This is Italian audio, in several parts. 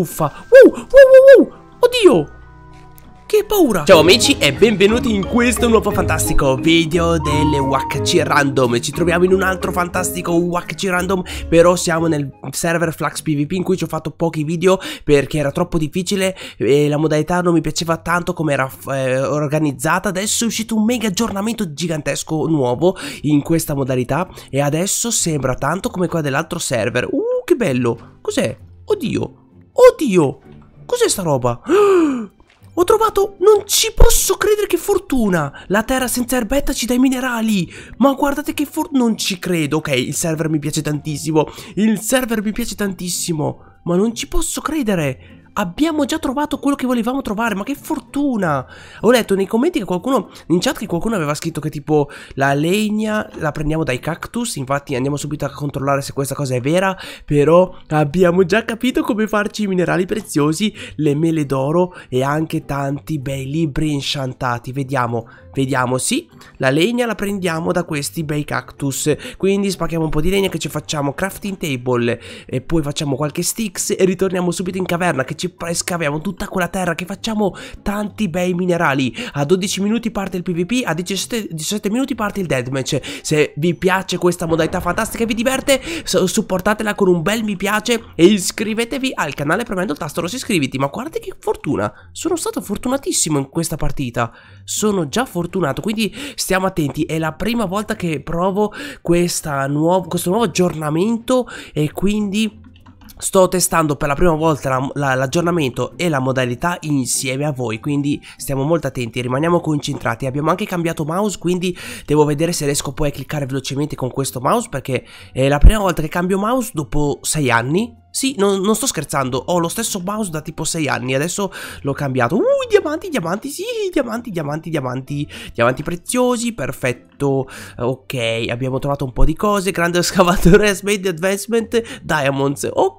Uffa. Uh, uh, uh, Oddio! Che paura! Ciao amici e benvenuti in questo nuovo fantastico video delle UHC Random Ci troviamo in un altro fantastico UHC Random Però siamo nel server Flux PvP in cui ci ho fatto pochi video Perché era troppo difficile e la modalità non mi piaceva tanto come era eh, organizzata Adesso è uscito un mega aggiornamento gigantesco nuovo in questa modalità E adesso sembra tanto come quella dell'altro server Uh che bello! Cos'è? Oddio Oddio! Cos'è sta roba? ho trovato... Non ci posso credere che fortuna! La terra senza erbetta ci dà i minerali! Ma guardate che fortuna... Non ci credo! Ok, il server mi piace tantissimo! Il server mi piace tantissimo! Ma non ci posso credere! Abbiamo già trovato quello che volevamo trovare, ma che fortuna! Ho letto nei commenti che qualcuno, in chat che qualcuno aveva scritto che tipo la legna la prendiamo dai cactus, infatti andiamo subito a controllare se questa cosa è vera, però abbiamo già capito come farci i minerali preziosi, le mele d'oro e anche tanti bei libri inchantati. Vediamo, Vediamo, sì, la legna la prendiamo da questi bei cactus. Quindi spacchiamo un po' di legna che ci facciamo crafting table. E poi facciamo qualche sticks e ritorniamo subito in caverna che ci scaviamo tutta quella terra che facciamo tanti bei minerali. A 12 minuti parte il PvP, a 17, 17 minuti parte il deathmatch. Se vi piace questa modalità fantastica e vi diverte, supportatela con un bel mi piace e iscrivetevi al canale premendo il tasto rosso iscriviti. Ma guardate che fortuna, sono stato fortunatissimo in questa partita. Sono già fortunato fortunato, quindi stiamo attenti, è la prima volta che provo nuovo, questo nuovo aggiornamento e quindi... Sto testando per la prima volta l'aggiornamento e la modalità insieme a voi, quindi stiamo molto attenti, rimaniamo concentrati. Abbiamo anche cambiato mouse, quindi devo vedere se riesco poi a cliccare velocemente con questo mouse, perché è la prima volta che cambio mouse dopo 6 anni, sì, non, non, sto scherzando, ho lo stesso mouse da tipo 6 anni, adesso l'ho cambiato. Uh, diamanti, diamanti, sì, diamanti, diamanti, diamanti, diamanti preziosi, perfetto. Ok, abbiamo trovato un po' di cose, grande scavatore, made advancement, diamonds, ok.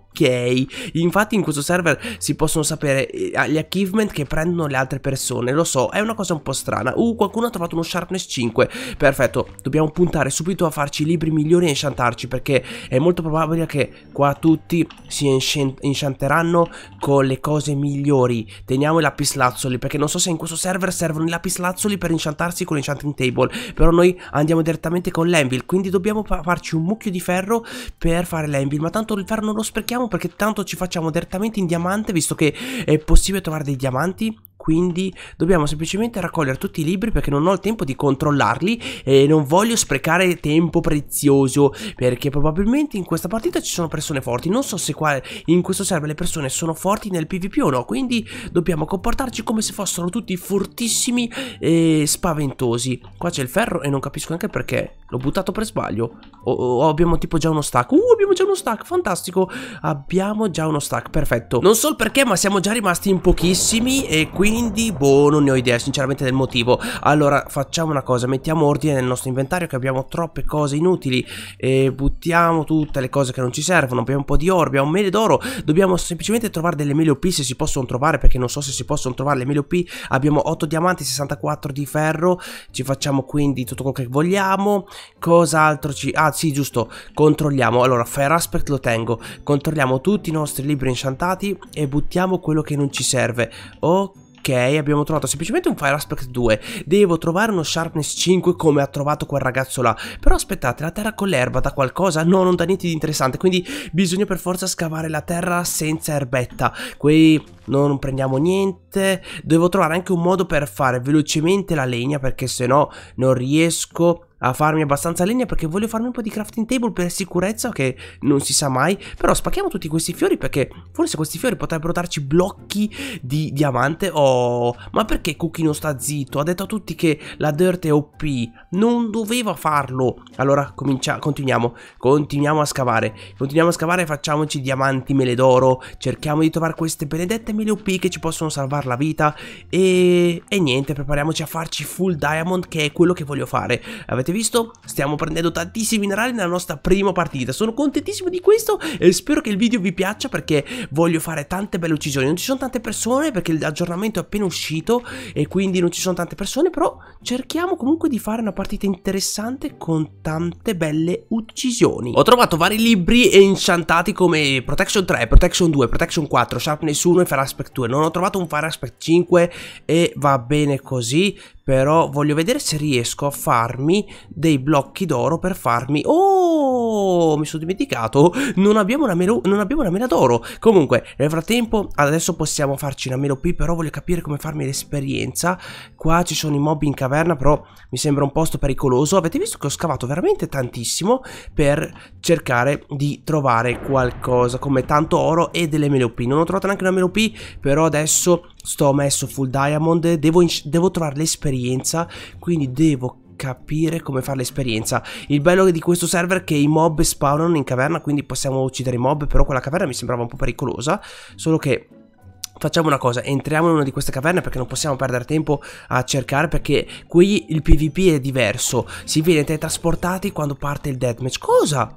Infatti in questo server si possono sapere eh, gli achievement che prendono le altre persone, lo so, è una cosa un po' strana. Uh, qualcuno ha trovato uno sharpness 5, perfetto, dobbiamo puntare subito a farci i libri migliori e incantarci perché è molto probabile che qua tutti si inchanteranno con le cose migliori. Teniamo i lapislazzoli, perché non so se in questo server servono i lapislazzoli per inchantarsi con l'enchanting table, però noi andiamo direttamente con l'envil, quindi dobbiamo farci un mucchio di ferro per fare l'envil, ma tanto il ferro non lo sprechiamo perché tanto ci facciamo direttamente in diamante, visto che è possibile trovare dei diamanti quindi dobbiamo semplicemente raccogliere tutti i libri perché non ho il tempo di controllarli e non voglio sprecare tempo prezioso perché probabilmente in questa partita ci sono persone forti, non so se qua in questo server le persone sono forti nel pvp o no, quindi dobbiamo comportarci come se fossero tutti fortissimi e spaventosi. Qua c'è il ferro e non capisco neanche perché L'ho buttato per sbaglio. O, o, abbiamo tipo già uno stack. Uh, abbiamo già uno stack, fantastico. Abbiamo già uno stack, perfetto. Non so il perché, ma siamo già rimasti in pochissimi e quindi, boh, non ne ho idea sinceramente del motivo. Allora, facciamo una cosa, mettiamo ordine nel nostro inventario che abbiamo troppe cose inutili e buttiamo tutte le cose che non ci servono. Abbiamo un po' di oro, abbiamo un mele d'oro. Dobbiamo semplicemente trovare delle mele OP se si possono trovare, perché non so se si possono trovare le mele OP. Abbiamo 8 diamanti, 64 di ferro. Ci facciamo quindi tutto quello che vogliamo. Cos'altro ci... Ah sì giusto, controlliamo, allora Fire Aspect lo tengo, controlliamo tutti i nostri libri inchantati e buttiamo quello che non ci serve. Ok. Ok, abbiamo trovato semplicemente un Fire Aspect 2. Devo trovare uno Sharpness 5 come ha trovato quel ragazzo là. Però aspettate, la terra con l'erba dà qualcosa? No, non dà niente di interessante. Quindi bisogna per forza scavare la terra senza erbetta. Qui non prendiamo niente. Devo trovare anche un modo per fare velocemente la legna perché se no non riesco a farmi abbastanza legna perché voglio farmi un po' di crafting table per sicurezza che non si sa mai Però spacchiamo tutti questi fiori perché forse questi fiori potrebbero darci blocchi di diamante Oh, ma perché Cookie non sta zitto? Ha detto a tutti che la dirt è OP Non doveva farlo Allora comincia, continuiamo Continuiamo a scavare Continuiamo a scavare e facciamoci diamanti, mele d'oro Cerchiamo di trovare queste benedette mele OP che ci possono salvare la vita E, e niente, prepariamoci a farci full diamond che è quello che voglio fare Avete avete visto? Stiamo prendendo tantissimi minerali nella nostra prima partita Sono contentissimo di questo e spero che il video vi piaccia perché voglio fare tante belle uccisioni Non ci sono tante persone perché l'aggiornamento è appena uscito e quindi non ci sono tante persone Però cerchiamo comunque di fare una partita interessante con tante belle uccisioni Ho trovato vari libri enchantati come Protection 3, Protection 2, Protection 4, Sharpness 1 e Fire Aspect 2 Non ho trovato un Fire Aspect 5 e va bene così però voglio vedere se riesco a farmi dei blocchi d'oro per farmi... Oh, mi sono dimenticato, non abbiamo una, melo... non abbiamo una mela d'oro. Comunque, nel frattempo, adesso possiamo farci una mela qui, però voglio capire come farmi l'esperienza. Qua ci sono i mob in caverna, però mi sembra un posto pericoloso. Avete visto che ho scavato veramente tantissimo per cercare di trovare qualcosa, come tanto oro e delle mele Non ho trovato neanche una mela però adesso sto messo full diamond, devo, devo trovare l'esperienza, quindi devo capire come fare l'esperienza. Il bello di questo server è che i mob spawnano in caverna, quindi possiamo uccidere i mob, però quella caverna mi sembrava un po' pericolosa, solo che Facciamo una cosa, entriamo in una di queste caverne perché non possiamo perdere tempo a cercare perché qui il PvP è diverso. Si viene teletrasportati quando parte il deathmatch. Cosa?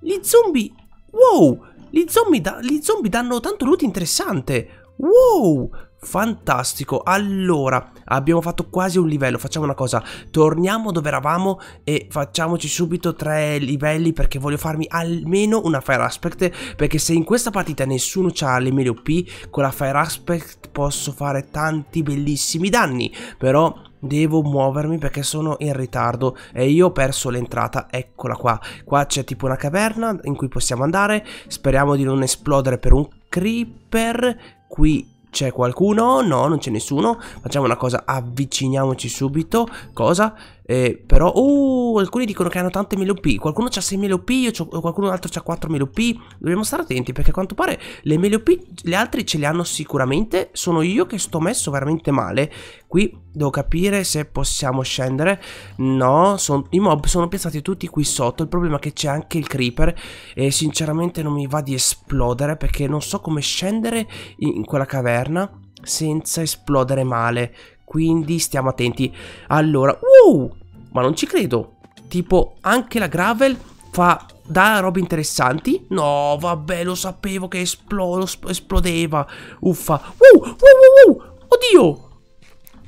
Gli zombie! Wow! Gli zombie, da gli zombie danno tanto loot interessante. Wow! Fantastico, allora abbiamo fatto quasi un livello, facciamo una cosa, torniamo dove eravamo e facciamoci subito tre livelli perché voglio farmi almeno una Fire Aspect perché se in questa partita nessuno ha le mele OP con la Fire Aspect posso fare tanti bellissimi danni però devo muovermi perché sono in ritardo e io ho perso l'entrata, eccola qua, qua c'è tipo una caverna in cui possiamo andare, speriamo di non esplodere per un creeper qui c'è qualcuno? No, non c'è nessuno. Facciamo una cosa, avviciniamoci subito. Cosa? Eh, però, oh, alcuni dicono che hanno tante 1000 OP. Qualcuno ha 6000 OP, qualcun altro ha 4000 OP. Dobbiamo stare attenti perché a quanto pare le 1000 OP, le altre ce le hanno sicuramente. Sono io che sto messo veramente male. Qui devo capire se possiamo scendere. No, son, i mob sono piazzati tutti qui sotto. Il problema è che c'è anche il creeper. E sinceramente non mi va di esplodere perché non so come scendere in quella caverna senza esplodere male quindi stiamo attenti. Allora, wow, ma non ci credo. Tipo, anche la gravel fa da robe interessanti? No, vabbè, lo sapevo che esplo esplodeva. Uffa. Uh, uh, uh, Oddio!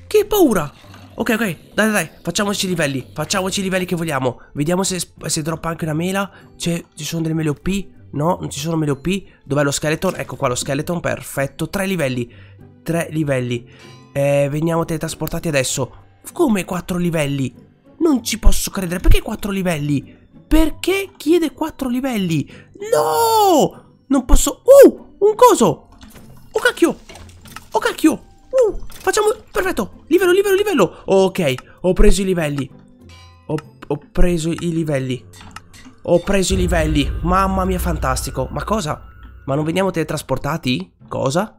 Che paura! Ok, ok, dai, dai, facciamoci i livelli. Facciamoci i livelli che vogliamo. Vediamo se, se droppa anche una mela. ci sono delle mele OP? No, non ci sono mele OP. Dov'è lo skeleton? Ecco qua lo skeleton, perfetto. Tre livelli. Tre livelli. Eh, veniamo teletrasportati adesso. Come quattro livelli? Non ci posso credere. Perché quattro livelli? Perché chiede quattro livelli? No! Non posso... Uh! Un coso! Oh cacchio! Oh cacchio! Uh! Facciamo... Perfetto! Livello, livello, livello! Ok, ho preso i livelli. Ho, ho preso i livelli. Ho preso i livelli. Mamma mia, fantastico. Ma cosa? Ma non veniamo teletrasportati? Cosa?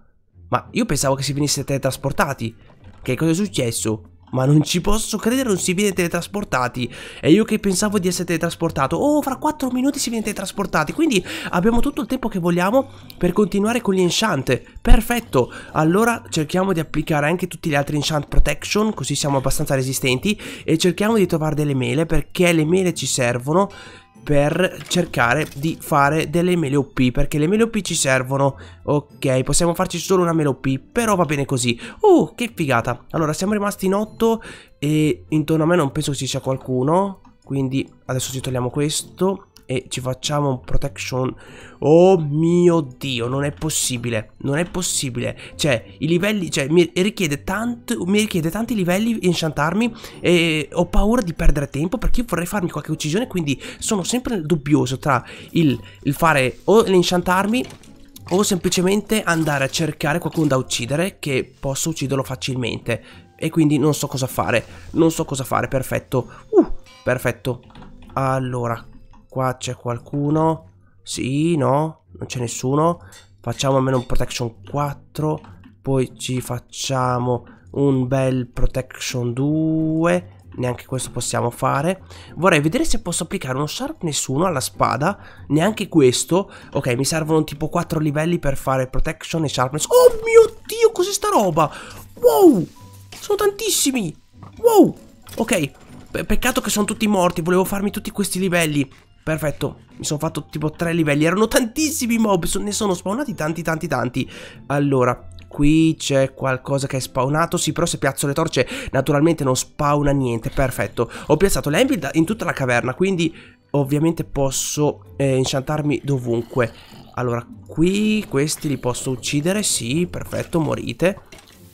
Ma io pensavo che si venisse teletrasportati. Che cosa è successo? Ma non ci posso credere, non si viene teletrasportati. E io che pensavo di essere teletrasportato. Oh, fra 4 minuti si viene teletrasportati. Quindi abbiamo tutto il tempo che vogliamo per continuare con gli enchant. Perfetto. Allora cerchiamo di applicare anche tutti gli altri enchant protection, così siamo abbastanza resistenti. E cerchiamo di trovare delle mele, perché le mele ci servono per cercare di fare delle mele OP perché le mele OP ci servono ok possiamo farci solo una mele OP però va bene così uh che figata allora siamo rimasti in 8 e intorno a me non penso che ci sia qualcuno quindi adesso ci togliamo questo e ci facciamo un protection. Oh mio dio, non è possibile. Non è possibile. Cioè, i livelli, cioè, mi richiede, tanto, mi richiede tanti livelli enchantarmi e ho paura di perdere tempo perché io vorrei farmi qualche uccisione, quindi sono sempre dubbioso tra il, il fare o l'enchantarmi o semplicemente andare a cercare qualcuno da uccidere che posso ucciderlo facilmente. E quindi non so cosa fare. Non so cosa fare, perfetto. Uh, perfetto. Allora, Qua c'è qualcuno. Sì, no, non c'è nessuno. Facciamo almeno un protection 4. Poi ci facciamo un bel protection 2. Neanche questo possiamo fare. Vorrei vedere se posso applicare uno sharpness 1 alla spada. Neanche questo. Ok, mi servono tipo 4 livelli per fare protection e sharpness. Oh mio Dio, cos'è sta roba? Wow, sono tantissimi. Wow, ok. Peccato che sono tutti morti, volevo farmi tutti questi livelli. Perfetto, mi sono fatto tipo tre livelli, erano tantissimi mob, ne sono spawnati tanti tanti tanti Allora, qui c'è qualcosa che è spawnato, sì però se piazzo le torce naturalmente non spawna niente, perfetto Ho piazzato le Anvil in tutta la caverna, quindi ovviamente posso eh, inchantarmi dovunque Allora, qui questi li posso uccidere, sì, perfetto, morite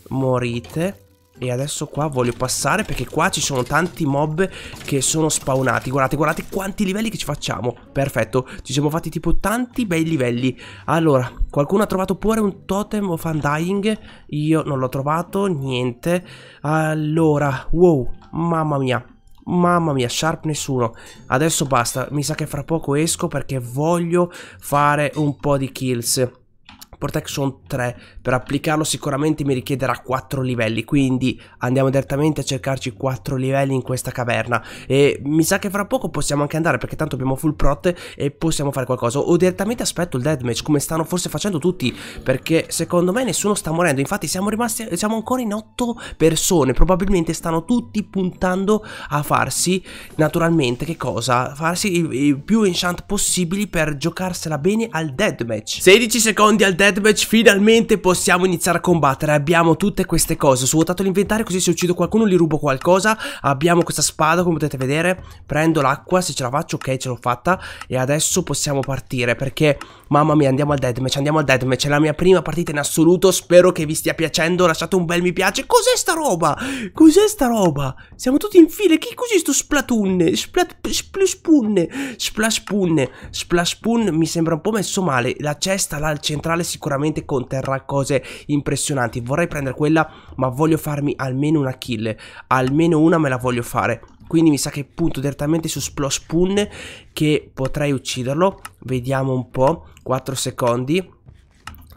Morite e adesso qua voglio passare perché qua ci sono tanti mob che sono spawnati Guardate, guardate quanti livelli che ci facciamo Perfetto, ci siamo fatti tipo tanti bei livelli Allora, qualcuno ha trovato pure un totem of undying Io non l'ho trovato, niente Allora, wow, mamma mia Mamma mia, Sharp nessuno Adesso basta, mi sa che fra poco esco perché voglio fare un po' di kills Protection 3. Per applicarlo sicuramente mi richiederà 4 livelli, quindi andiamo direttamente a cercarci 4 livelli in questa caverna. E mi sa che fra poco possiamo anche andare, perché tanto abbiamo full prot e possiamo fare qualcosa. O direttamente aspetto il deathmatch, come stanno forse facendo tutti, perché secondo me nessuno sta morendo. Infatti siamo rimasti, siamo ancora in 8 persone, probabilmente stanno tutti puntando a farsi, naturalmente, che cosa? Farsi i, i più enchant possibili per giocarsela bene al deathmatch. 16 secondi al deathmatch dead finalmente possiamo iniziare a combattere Abbiamo tutte queste cose Ho svuotato l'inventario così se uccido qualcuno gli rubo qualcosa Abbiamo questa spada come potete vedere Prendo l'acqua se ce la faccio ok ce l'ho fatta E adesso possiamo partire perché Mamma mia, andiamo al deadmatch, andiamo al deadmatch. è la mia prima partita in assoluto, spero che vi stia piacendo, lasciate un bel mi piace. Cos'è sta roba? Cos'è sta roba? Siamo tutti in file, che cos'è sto splatoon? Splat, splashpoon, splashpoon, splashpoon mi sembra un po' messo male, la cesta là al centrale sicuramente conterrà cose impressionanti, vorrei prendere quella ma voglio farmi almeno una kill, almeno una me la voglio fare. Quindi mi sa che punto direttamente su Splospoon che potrei ucciderlo. Vediamo un po'. 4 secondi.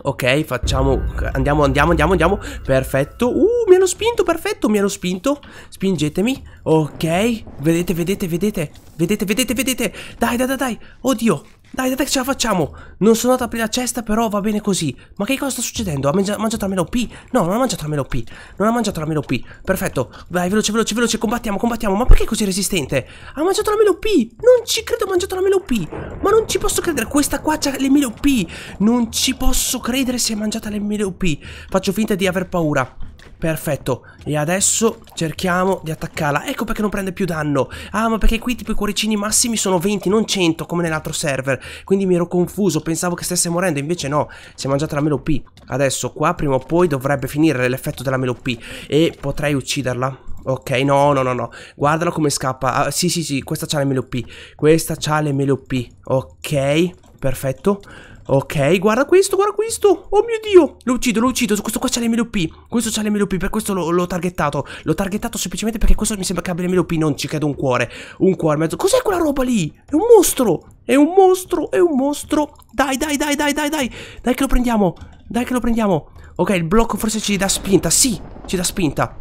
Ok, facciamo. Andiamo, andiamo, andiamo, andiamo. Perfetto. Uh, mi hanno spinto, perfetto, mi hanno spinto. Spingetemi. Ok. Vedete, vedete, vedete. Vedete, vedete, vedete. Dai, dai, dai, dai. Oddio. Dai, dai, ce la facciamo. Non sono andato a aprire la cesta, però va bene così. Ma che cosa sta succedendo? Ha mangiato, la meno P? No, non ha mangiato la meno P. Non ha mangiato la meno P. Perfetto. Vai, veloce, veloce, veloce. Combattiamo, combattiamo. Ma perché è così resistente? Ha mangiato la meno P. Non ci credo, ha mangiato la meno P. Ma non ci posso credere. Questa qua c'ha le l'emilio P. Non ci posso credere se ha mangiato l'emilio P. Faccio finta di aver paura. Perfetto. E adesso cerchiamo di attaccarla. Ecco perché non prende più danno. Ah, ma perché qui tipo i cuoricini massimi sono 20, non 100 come nell'altro server. Quindi mi ero confuso, pensavo che stesse morendo, invece no. Si è mangiata la melopì. Adesso qua prima o poi dovrebbe finire l'effetto della melopì e potrei ucciderla. Ok, no, no, no, no. Guardalo come scappa. Ah, sì, sì, sì, questa c'ha le melopì. Questa c'ha le melopì. Ok, perfetto. Ok, guarda questo, guarda questo Oh mio Dio, lo uccido, lo uccido Questo qua c'ha l'MLP, questo c'ha l'MLP Per questo l'ho targettato, l'ho targettato semplicemente Perché questo mi sembra che abbia l'MLP, non ci credo un cuore Un cuore, mezzo, cos'è quella roba lì? È un mostro, è un mostro, è un mostro Dai, dai, dai, dai, dai, dai Dai che lo prendiamo, dai che lo prendiamo Ok, il blocco forse ci dà spinta Sì, ci dà spinta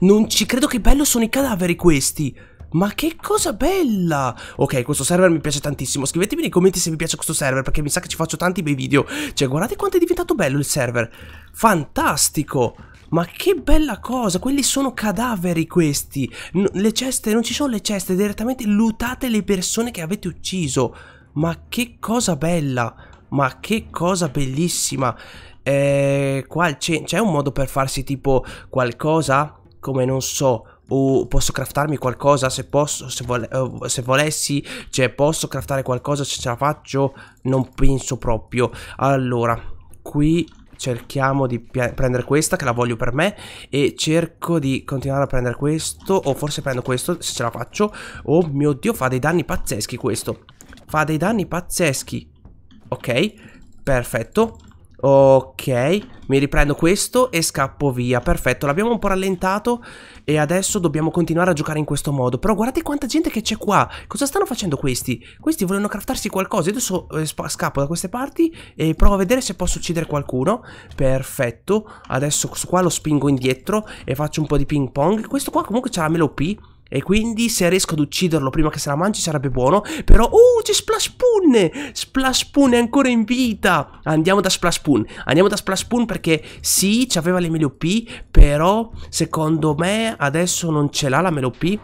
Non ci credo che bello sono i cadaveri questi ma che cosa bella! Ok, questo server mi piace tantissimo. Scrivetemi nei commenti se vi piace questo server, perché mi sa che ci faccio tanti bei video. Cioè, guardate quanto è diventato bello il server. Fantastico! Ma che bella cosa, quelli sono cadaveri questi. No, le ceste, non ci sono le ceste, direttamente lutate le persone che avete ucciso. Ma che cosa bella, ma che cosa bellissima. Eh, qua c'è un modo per farsi tipo qualcosa? Come non so, o posso craftarmi qualcosa se posso, se, vole eh, se volessi, cioè posso craftare qualcosa se ce la faccio, non penso proprio. Allora, qui cerchiamo di prendere questa che la voglio per me e cerco di continuare a prendere questo o forse prendo questo se ce la faccio oh mio dio fa dei danni pazzeschi questo fa dei danni pazzeschi ok perfetto Ok, mi riprendo questo e scappo via, perfetto, l'abbiamo un po' rallentato e adesso dobbiamo continuare a giocare in questo modo Però guardate quanta gente che c'è qua, cosa stanno facendo questi? Questi vogliono craftarsi qualcosa, adesso eh, scappo da queste parti e provo a vedere se posso uccidere qualcuno Perfetto, adesso qua lo spingo indietro e faccio un po' di ping pong Questo qua comunque c'ha la melo P e quindi se riesco ad ucciderlo prima che se la mangi sarebbe buono Però, oh c'è Splashpoon Splashpoon è ancora in vita Andiamo da Splashpoon Andiamo da Splashpoon perché sì, c'aveva le mele OP Però, secondo me, adesso non ce l'ha la mele OP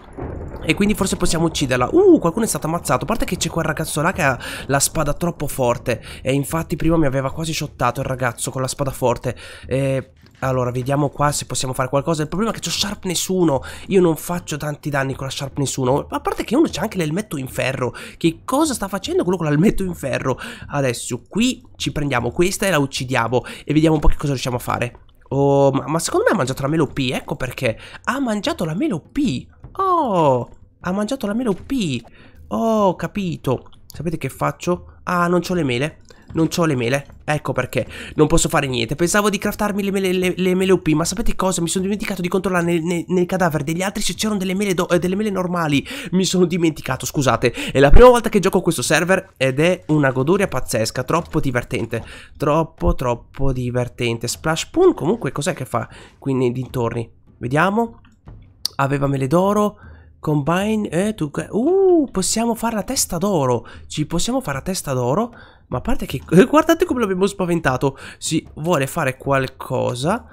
e quindi forse possiamo ucciderla Uh, qualcuno è stato ammazzato A parte che c'è quel ragazzo là che ha la spada troppo forte E infatti prima mi aveva quasi shottato il ragazzo con la spada forte E... Allora, vediamo qua se possiamo fare qualcosa. Il problema è che ho sharpness 1. Io non faccio tanti danni con la sharpness 1. A parte che uno c'ha anche l'elmetto in ferro. Che cosa sta facendo quello con l'elmetto in ferro? Adesso qui ci prendiamo questa e la uccidiamo. E vediamo un po' che cosa riusciamo a fare. Oh, ma, ma secondo me ha mangiato la melo P. Ecco perché. Ha mangiato la melo P. Oh, ha mangiato la melo P. Oh, capito. Sapete che faccio? Ah, non ho le mele. Non ho le mele. Ecco perché. Non posso fare niente. Pensavo di craftarmi le mele, le, le mele OP, ma sapete cosa? Mi sono dimenticato di controllare nel, nel, nel cadavere degli altri se c'erano delle, eh, delle mele, normali. Mi sono dimenticato, scusate. È la prima volta che gioco questo server ed è una goduria pazzesca. Troppo divertente. Troppo, troppo divertente. Splash Poon comunque cos'è che fa qui nei dintorni? Vediamo. Aveva mele d'oro. Combine, eh, tu, uh, possiamo fare la testa d'oro. Ci possiamo fare la testa d'oro. Ma a parte che... Eh, guardate come l'abbiamo spaventato. Si vuole fare qualcosa,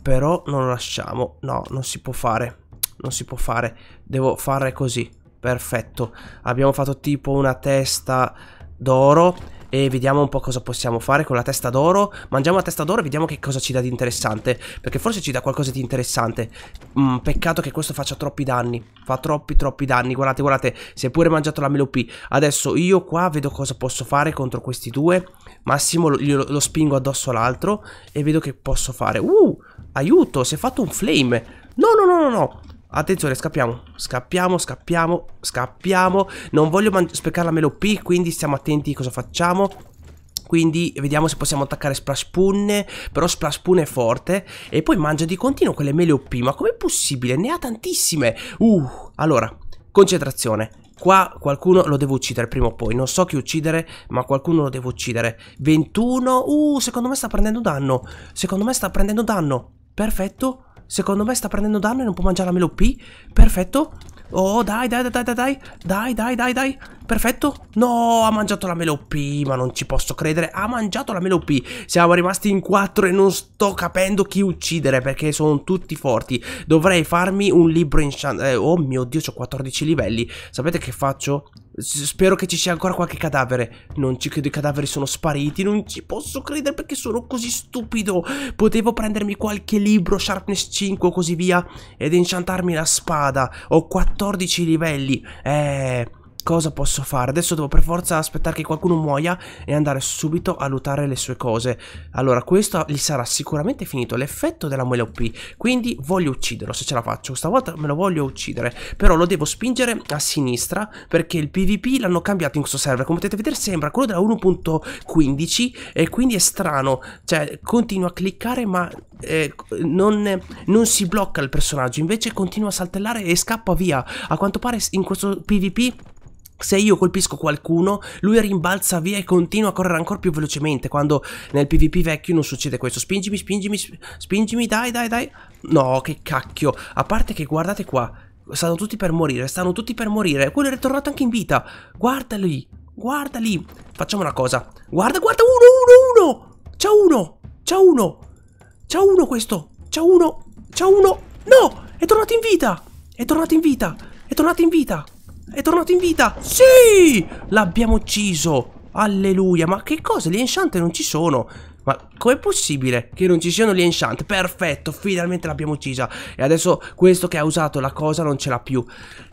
però non lo lasciamo. No, non si può fare. Non si può fare. Devo fare così. Perfetto. Abbiamo fatto tipo una testa d'oro e vediamo un po' cosa possiamo fare con la testa d'oro. Mangiamo la testa d'oro e vediamo che cosa ci dà di interessante, perché forse ci dà qualcosa di interessante. Mm, peccato che questo faccia troppi danni, fa troppi troppi danni. Guardate, guardate, si è pure mangiato la melopì. Adesso io qua vedo cosa posso fare contro questi due. Massimo lo, lo spingo addosso all'altro e vedo che posso fare. Uh, aiuto, si è fatto un flame. No, no, no, no, no. Attenzione, scappiamo. Scappiamo, scappiamo, scappiamo. Non voglio speccare la Melo P, quindi stiamo attenti a cosa facciamo. Quindi vediamo se possiamo attaccare Splash Punne Però Splash Punne è forte. E poi mangia di continuo quelle mele OP. Ma com'è possibile? Ne ha tantissime. Uh, allora, concentrazione. Qua qualcuno lo devo uccidere prima o poi. Non so chi uccidere, ma qualcuno lo devo uccidere. 21. Uh, secondo me sta prendendo danno. Secondo me sta prendendo danno. Perfetto. Secondo me sta prendendo danno e non può mangiare la melo P. Perfetto. Oh, dai, dai, dai, dai, dai, dai, dai, dai, dai, perfetto. No, ha mangiato la melo P, ma non ci posso credere. Ha mangiato la melo P. Siamo rimasti in quattro e non sto capendo chi uccidere perché sono tutti forti. Dovrei farmi un libro in... Eh, oh mio Dio, ho 14 livelli. Sapete che faccio? Spero che ci sia ancora qualche cadavere. Non ci credo, i cadaveri sono spariti. Non ci posso credere perché sono così stupido. Potevo prendermi qualche libro, Sharpness 5 o così via, ed enchantarmi la spada. Ho 14 livelli. Eh cosa posso fare? Adesso devo per forza aspettare che qualcuno muoia e andare subito a lootare le sue cose. Allora, questo gli sarà sicuramente finito l'effetto della mela OP, quindi voglio ucciderlo se ce la faccio. Stavolta me lo voglio uccidere, però lo devo spingere a sinistra perché il PvP l'hanno cambiato in questo server. Come potete vedere sembra quello della 1.15 e quindi è strano, cioè continua a cliccare ma eh, non, non si blocca il personaggio, invece continua a saltellare e scappa via. A quanto pare in questo PvP se io colpisco qualcuno, lui rimbalza via e continua a correre ancora più velocemente, quando nel PvP vecchio non succede questo. Spingimi, spingimi, spingimi, dai, dai, dai. No, che cacchio. A parte che guardate qua, stanno tutti per morire, stanno tutti per morire. Quello è ritornato anche in vita. Guarda lì, guarda lì. Facciamo una cosa. Guarda, guarda, uno, uno, uno. C'è uno, c'è uno. C'è uno questo, c'è uno, c'è uno. No, è tornato in vita, è tornato in vita, è tornato in vita. È tornato in vita! Sì! L'abbiamo ucciso! Alleluia, ma che cosa? Gli enchant non ci sono! Ma com'è possibile che non ci siano gli enchant? Perfetto, finalmente l'abbiamo uccisa. E adesso questo che ha usato la cosa non ce l'ha più.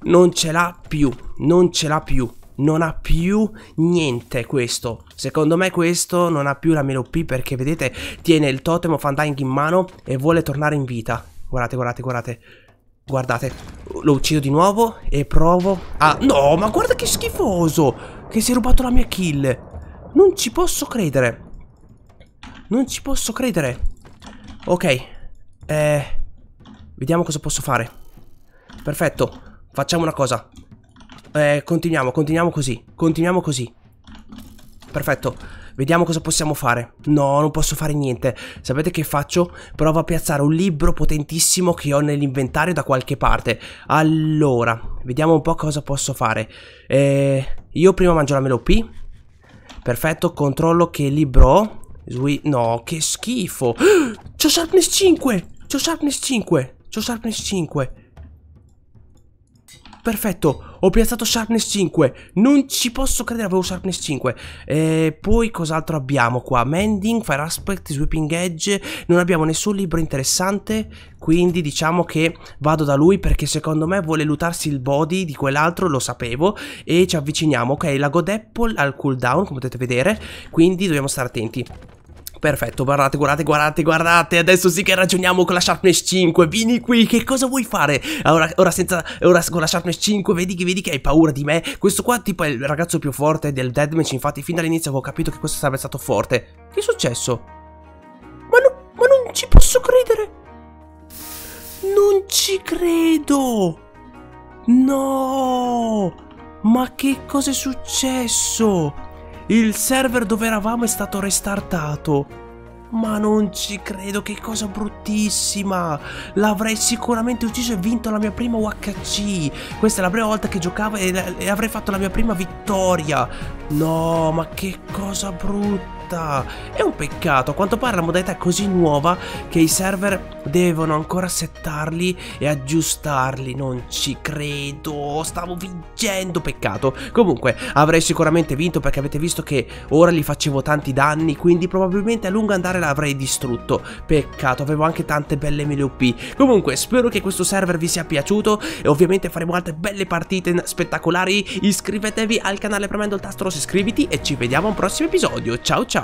Non ce l'ha più. Non ce l'ha più. Non ha più niente questo. Secondo me questo non ha più la mela OP perché vedete tiene il totem Fandang in mano e vuole tornare in vita. Guardate, guardate, guardate. Guardate, lo uccido di nuovo e provo a... No, ma guarda che schifoso! Che si è rubato la mia kill! Non ci posso credere! Non ci posso credere! Ok, eh... Vediamo cosa posso fare. Perfetto, facciamo una cosa. Eh, continuiamo, continuiamo così. Continuiamo così. Perfetto. Vediamo cosa possiamo fare. No, non posso fare niente. Sapete che faccio? Provo a piazzare un libro potentissimo che ho nell'inventario da qualche parte. Allora, vediamo un po' cosa posso fare. Eh, io prima mangio la melo P. Perfetto, controllo che libro ho. No, che schifo. C'ho Sharpness 5. C'ho Sharpness 5. C'ho Sharpness 5 perfetto, ho piazzato sharpness 5, non ci posso credere, avevo sharpness 5. E poi cos'altro abbiamo qua? Mending, fire aspect, sweeping edge, non abbiamo nessun libro interessante, quindi diciamo che vado da lui perché secondo me vuole lutarsi il body di quell'altro, lo sapevo, e ci avviciniamo. Ok, la god apple al cooldown, come potete vedere, quindi dobbiamo stare attenti. Perfetto, guardate, guardate, guardate, guardate. Adesso sì che ragioniamo con la Sharpness 5. Vieni qui, che cosa vuoi fare? Ora, ora senza. Ora con la Sharpness 5, vedi che, vedi che hai paura di me. Questo qua, tipo, è il ragazzo più forte del deadmatch. Infatti, fin dall'inizio avevo capito che questo sarebbe stato forte. Che è successo? Ma, no, ma non ci posso credere. Non ci credo. No. Ma che cosa è successo? Il server dove eravamo è stato restartato. Ma non ci credo, che cosa bruttissima! L'avrei sicuramente ucciso e vinto la mia prima UHC. Questa è la prima volta che giocavo e, e avrei fatto la mia prima vittoria. No, ma che cosa brutta! modalità. È un peccato, a quanto pare la modalità è così nuova che i server devono ancora settarli e aggiustarli. Non ci credo, stavo vincendo, peccato. Comunque, avrei sicuramente vinto perché avete visto che ora gli facevo tanti danni, quindi probabilmente a lungo andare l'avrei distrutto. Peccato, avevo anche tante belle mele OP. Comunque, spero che questo server vi sia piaciuto e ovviamente faremo altre belle partite spettacolari. Iscrivetevi al canale premendo il tasto rosso iscriviti e ci vediamo al prossimo episodio. Ciao ciao!